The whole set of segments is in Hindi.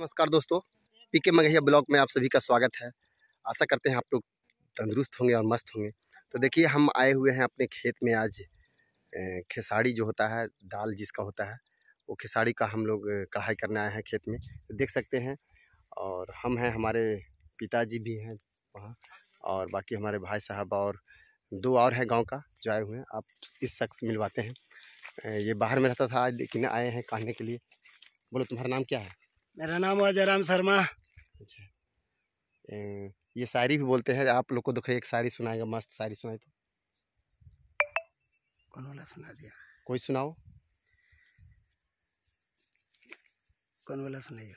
नमस्कार दोस्तों पी के मगहिया ब्लॉग में आप सभी का स्वागत है आशा करते हैं आप लोग तंदुरुस्त होंगे और मस्त होंगे तो देखिए हम आए हुए हैं अपने खेत में आज खेसारी जो होता है दाल जिसका होता है वो खेसारी का हम लोग कढ़ाई करने आए हैं खेत में तो देख सकते हैं और हम हैं हमारे पिताजी भी हैं वहाँ और बाकी हमारे भाई साहब और दो और हैं गाँव का जो आए हुए हैं आप इस शख्स मिलवाते हैं ये बाहर में रहता था लेकिन आए हैं कहने के लिए बोलो तुम्हारा नाम क्या है मेरा नाम है जयराम शर्मा अच्छा ये शायरी भी बोलते हैं आप लोग को देखो तो एक शायरी सुनाएगा मस्त शायरी सुनाए तो कौन वाला सुना दिया कोई सुनाओ कौन वाला सुनाइए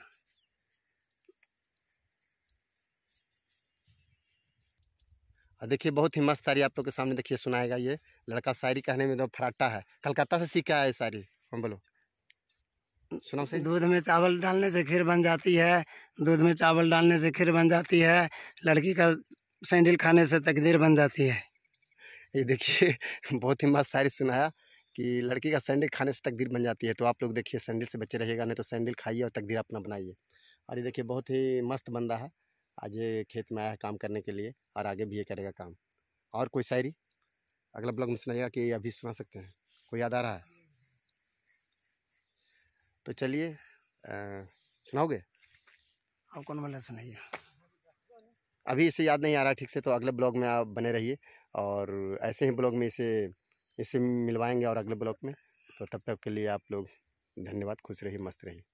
देखिए बहुत ही मस्त साड़ी आप लोग के सामने देखिए सुनाएगा ये लड़का शायरी कहने में तो फराटा है कलकत्ता से सीखा है ये साड़ी हम हाँ, बोलो सुना से दूध में चावल डालने से खीर बन जाती है दूध में चावल डालने से खीर बन जाती है लड़की का सैंडल खाने से तकदीर बन जाती है ये देखिए बहुत ही मस्त शायरी सुनाया कि लड़की का सैंडल खाने से तकदीर बन जाती है तो आप लोग देखिए सैंडल से बचे रहिएगा नहीं तो सैंडल खाइए और तकदीर अपना बनाइए और ये देखिए बहुत ही मस्त बंदा है आज ये खेत में आया है काम करने के लिए और आगे भी ये करेगा काम और कोई शायरी अगला ब्लॉग में सुनाइएगा कि अभी सुना सकते हैं कोई याद आ रहा है तो चलिए सुनाओगे आप कौन वाला सुनाइए अभी इसे याद नहीं आ रहा ठीक से तो अगले ब्लॉग में आप बने रहिए और ऐसे ही ब्लॉग में इसे इसे मिलवाएंगे और अगले ब्लॉग में तो तब तक के लिए आप लोग धन्यवाद खुश रहिए मस्त रहिए